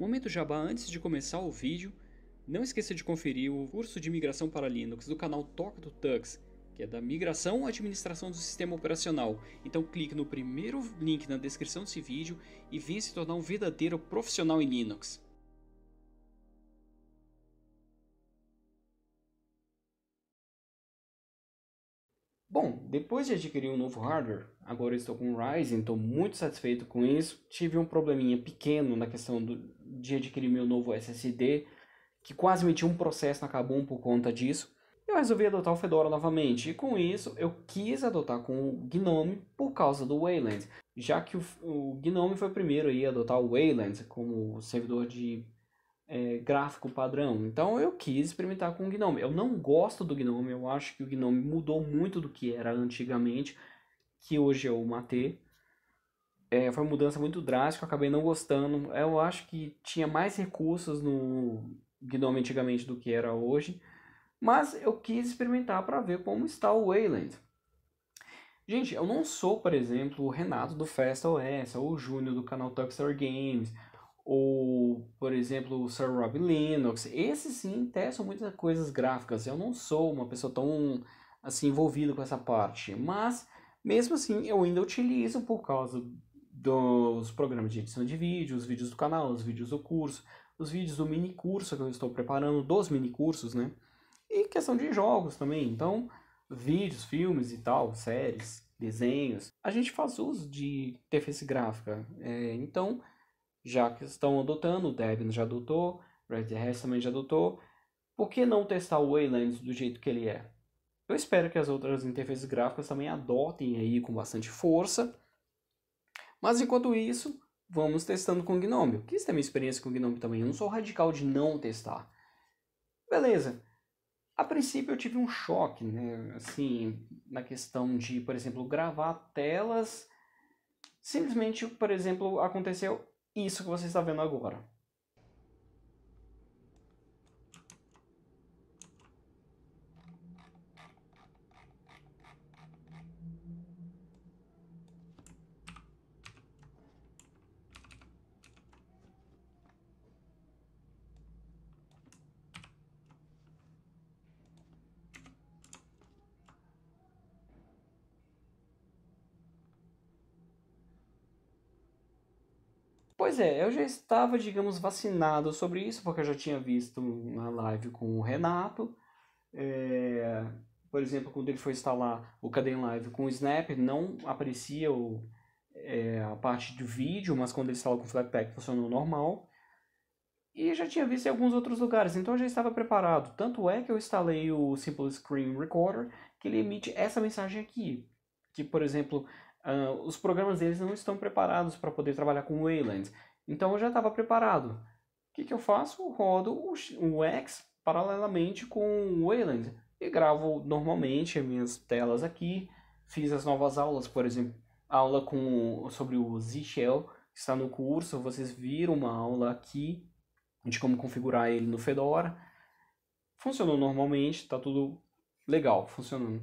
Momento Jabá antes de começar o vídeo, não esqueça de conferir o curso de migração para Linux do canal Toca do Tux, que é da migração à administração do sistema operacional. Então clique no primeiro link na descrição desse vídeo e venha se tornar um verdadeiro profissional em Linux. Bom, depois de adquirir um novo hardware, agora estou com o Ryzen, estou muito satisfeito com isso. Tive um probleminha pequeno na questão do, de adquirir meu novo SSD, que quase meti um processo na Kabum por conta disso. Eu resolvi adotar o Fedora novamente, e com isso eu quis adotar com o Gnome por causa do Wayland, já que o, o Gnome foi o primeiro a adotar o Wayland como servidor de é, gráfico padrão. Então eu quis experimentar com o Gnome. Eu não gosto do Gnome, eu acho que o Gnome mudou muito do que era antigamente, que hoje é o Mate. É, foi uma mudança muito drástica, acabei não gostando. Eu acho que tinha mais recursos no Gnome antigamente do que era hoje, mas eu quis experimentar para ver como está o Wayland. Gente, eu não sou, por exemplo, o Renato do Festa OS ou o Júnior do canal Tuxer Games ou, por exemplo, o Sir Rob Linux. Esses sim testam muitas coisas gráficas. Eu não sou uma pessoa tão assim envolvida com essa parte, mas mesmo assim eu ainda utilizo por causa dos programas de edição de vídeo, os vídeos do canal, os vídeos do curso, os vídeos do mini curso que eu estou preparando, dos mini cursos, né? E questão de jogos também. Então, vídeos, filmes e tal, séries, desenhos. A gente faz uso de interface gráfica. É, então, já que estão adotando, o Debian já adotou, Red Hat também já adotou. Por que não testar o Wayland do jeito que ele é? Eu espero que as outras interfaces gráficas também adotem aí com bastante força. Mas enquanto isso, vamos testando com o Gnome. Eu quis ter é minha experiência com o Gnome também, eu não sou radical de não testar. Beleza. A princípio eu tive um choque, né? Assim, na questão de, por exemplo, gravar telas. Simplesmente, por exemplo, aconteceu isso que você está vendo agora. Pois é, eu já estava, digamos, vacinado sobre isso, porque eu já tinha visto na live com o Renato. É, por exemplo, quando ele foi instalar o Caden Live com o Snap, não aparecia o, é, a parte do vídeo, mas quando ele instalou com o Flatpak funcionou normal. E já tinha visto em alguns outros lugares, então eu já estava preparado. Tanto é que eu instalei o Simple Screen Recorder, que ele emite essa mensagem aqui. Que, por exemplo, Uh, os programas deles não estão preparados para poder trabalhar com Wayland. Então eu já estava preparado. O que, que eu faço? Rodo o, o X paralelamente com o Wayland e gravo normalmente as minhas telas aqui. Fiz as novas aulas, por exemplo, aula com, sobre o Z Shell, que está no curso. Vocês viram uma aula aqui de como configurar ele no Fedora. Funcionou normalmente, está tudo legal, funcionando.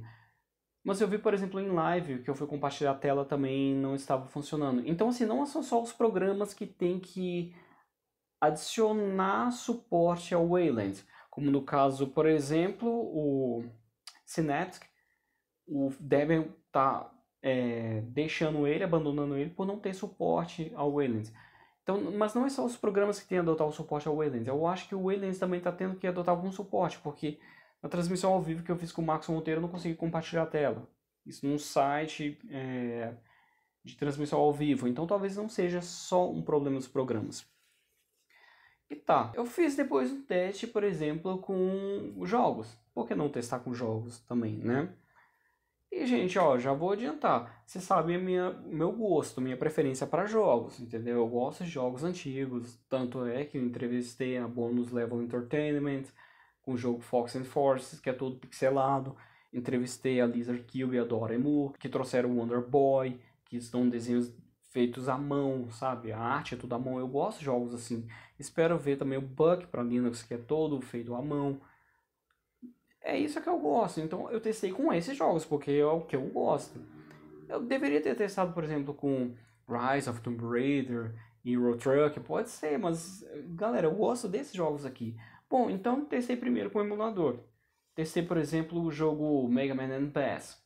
Mas eu vi, por exemplo, em live, que eu fui compartilhar a tela também não estava funcionando. Então, assim, não são só os programas que tem que adicionar suporte ao Wayland. Como no caso, por exemplo, o Synaptic, o Debian tá é, deixando ele, abandonando ele por não ter suporte ao Wayland. Então, mas não é só os programas que têm que adotar o suporte ao Wayland. Eu acho que o Wayland também está tendo que adotar algum suporte, porque na transmissão ao vivo que eu fiz com o Max Monteiro, eu não consegui compartilhar a tela. Isso num site é, de transmissão ao vivo. Então talvez não seja só um problema dos programas. E tá, eu fiz depois um teste, por exemplo, com jogos. Por que não testar com jogos também, né? E, gente, ó, já vou adiantar. Você sabe o minha, meu gosto, minha preferência para jogos, entendeu? Eu gosto de jogos antigos. Tanto é que eu entrevistei a Bônus Level Entertainment, com o jogo Fox and Forces, que é todo pixelado. Entrevistei a Lizard Kill e a Emu que trouxeram o Wonder Boy, que são desenhos feitos à mão, sabe? A arte é tudo à mão. Eu gosto de jogos assim. Espero ver também o Buck para Linux, que é todo feito à mão. É isso que eu gosto. Então eu testei com esses jogos, porque é o que eu gosto. Eu deveria ter testado, por exemplo, com Rise of Tomb Raider, Road Truck, pode ser, mas galera, eu gosto desses jogos aqui. Bom, então testei primeiro com o emulador. Testei, por exemplo, o jogo Mega Man Pass.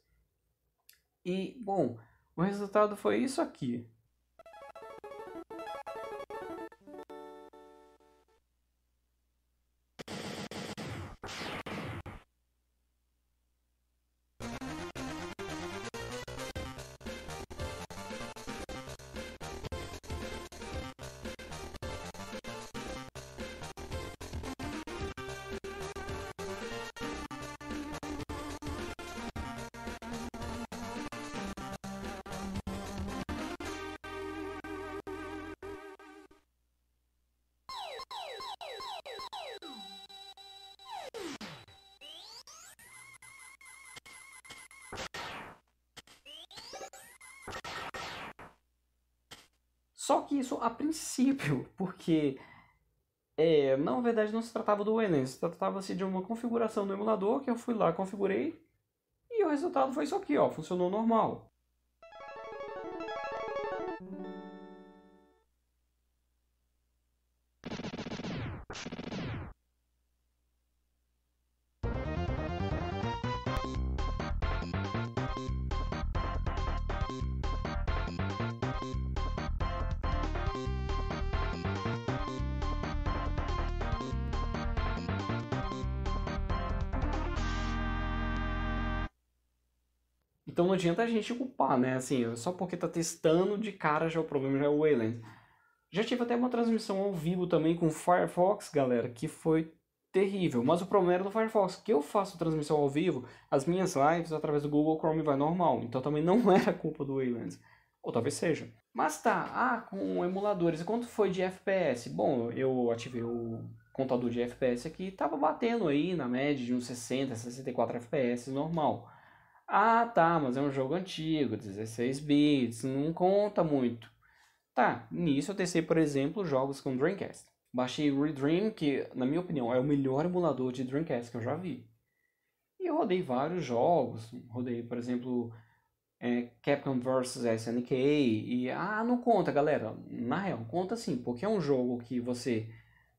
E, bom, o resultado foi isso aqui. Só que isso a princípio, porque é, na verdade não se tratava do Enem, se tratava-se de uma configuração do emulador que eu fui lá, configurei e o resultado foi isso aqui, ó, funcionou normal. Então não adianta a gente culpar, né? Assim, só porque tá testando de cara já o problema já é o Wayland. Já tive até uma transmissão ao vivo também com o Firefox, galera, que foi terrível. Mas o problema era do Firefox, que eu faço transmissão ao vivo, as minhas lives através do Google Chrome vai normal. Então também não era culpa do Wayland. Ou talvez seja. Mas tá, ah, com emuladores. E quanto foi de FPS? Bom, eu ativei o contador de FPS aqui, tava batendo aí na média de uns 60, 64 FPS normal. Ah, tá, mas é um jogo antigo, 16 bits, não conta muito. Tá, nisso eu testei, por exemplo, jogos com Dreamcast. Baixei o Redream, que, na minha opinião, é o melhor emulador de Dreamcast que eu já vi. E eu rodei vários jogos. Rodei, por exemplo, é, Capcom vs SNK. E, ah, não conta, galera. Na real, conta sim, porque é um jogo que você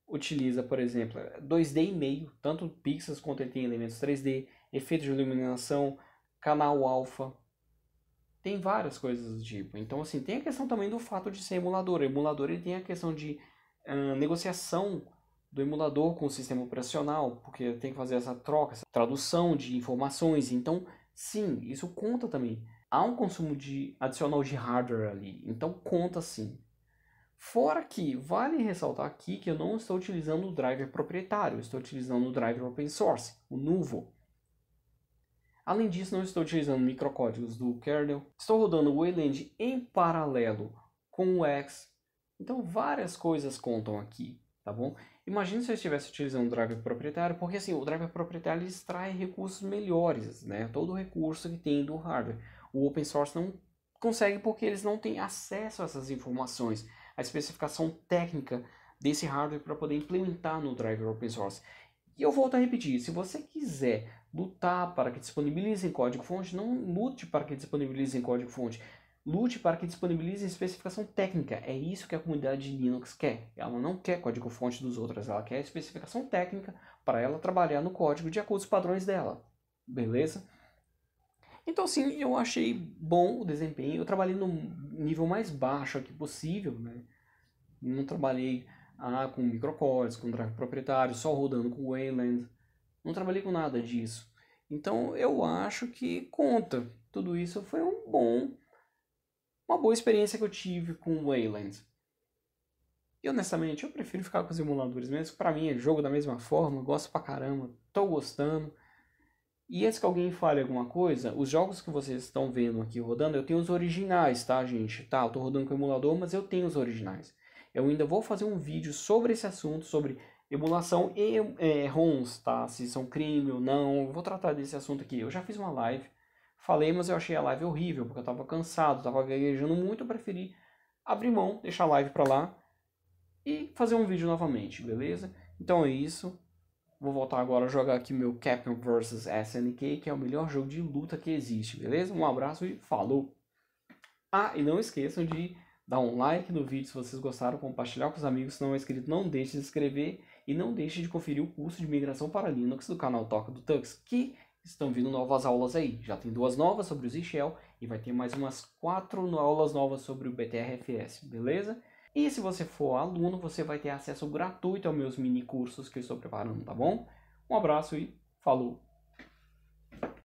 utiliza, por exemplo, 2D e meio, tanto pixels quanto ele tem elementos 3D, efeito de iluminação, canal alfa. Tem várias coisas do tipo. Então, assim, tem a questão também do fato de ser emulador. O emulador ele tem a questão de uh, negociação do emulador com o sistema operacional, porque tem que fazer essa troca, essa tradução de informações. Então, sim, isso conta também. Há um consumo de adicional de hardware ali, então conta sim. Fora que vale ressaltar aqui que eu não estou utilizando o driver proprietário, estou utilizando o driver open source, o Nuvo. Além disso, não estou utilizando microcódigos do kernel. Estou rodando o Wayland em paralelo com o X. Então várias coisas contam aqui, tá bom? Imagina se eu estivesse utilizando um driver proprietário, porque assim, o driver proprietário extrai recursos melhores, né? Todo o recurso que tem do hardware. O open source não consegue porque eles não têm acesso a essas informações, a especificação técnica desse hardware para poder implementar no driver open source. E eu volto a repetir, se você quiser Lutar para que disponibilizem código-fonte, não lute para que disponibilizem código-fonte. Lute para que disponibilizem especificação técnica. É isso que a comunidade de Linux quer. Ela não quer código-fonte dos outros, ela quer especificação técnica para ela trabalhar no código de acordo com os padrões dela. Beleza? Então, sim, eu achei bom o desempenho. Eu trabalhei no nível mais baixo aqui possível, né? Não trabalhei ah, com microcódigos, com drive proprietário, só rodando com Wayland. Não trabalhei com nada disso. Então eu acho que conta. Tudo isso foi um bom, uma boa experiência que eu tive com Wayland. E honestamente, eu prefiro ficar com os emuladores mesmo. Para mim é jogo da mesma forma, gosto pra caramba, tô gostando. E antes que alguém fale alguma coisa, os jogos que vocês estão vendo aqui rodando, eu tenho os originais, tá, gente? Tá, eu tô rodando com o emulador, mas eu tenho os originais. Eu ainda vou fazer um vídeo sobre esse assunto, sobre Emulação e é, ROMs, tá? Se são crime ou não. Vou tratar desse assunto aqui. Eu já fiz uma live, falei, mas eu achei a live horrível, porque eu estava cansado, estava gaguejando muito, eu preferi abrir mão, deixar a live para lá e fazer um vídeo novamente, beleza? Então é isso. Vou voltar agora a jogar aqui meu Capcom vs SNK, que é o melhor jogo de luta que existe, beleza? Um abraço e falou! Ah, e não esqueçam de dar um like no vídeo se vocês gostaram, compartilhar com os amigos, se não é inscrito, não deixe de se inscrever e não deixe de conferir o curso de migração para Linux do canal Toca do Tux, que estão vindo novas aulas aí. Já tem duas novas sobre o Shell e vai ter mais umas quatro aulas novas sobre o BTRFS, beleza? E se você for aluno, você vai ter acesso gratuito aos meus mini cursos que eu estou preparando, tá bom? Um abraço e falou!